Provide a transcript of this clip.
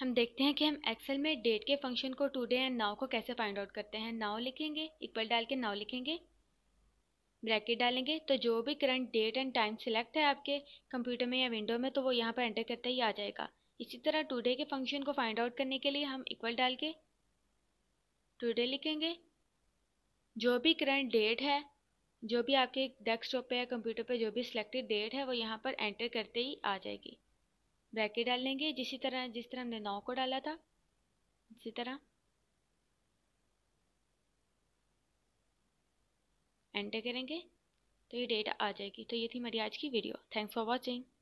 हम देखते हैं कि हम एक्सेल में डेट के फंक्शन को टूडे एंड नाव को कैसे फाइंड आउट करते हैं नाव लिखेंगे इक्वल डाल के नाव लिखेंगे ब्रैकेट डालेंगे तो जो भी current date and time select है आपके कंप्यूटर में या विंडो में तो वो यहाँ पर एंटर करते ही आ जाएगा इसी तरह टुडे के फंक्शन को फाइंड आउट करने के लिए हम इक्वल डाल के टुडे लिखेंगे जो भी करंट डेट है जो भी आपके डेस्कटॉप पे या कंप्यूटर पे जो भी सिलेक्टेड डेट है वो यहाँ पर एंटर करते ही आ जाएगी ब्रैकेट डाल लेंगे जिसी तरह जिस तरह हमने नौ को डाला था इसी तरह एंटर करेंगे तो ये डेट आ जाएगी तो ये थी हमारी आज की वीडियो थैंक्स फॉर वॉचिंग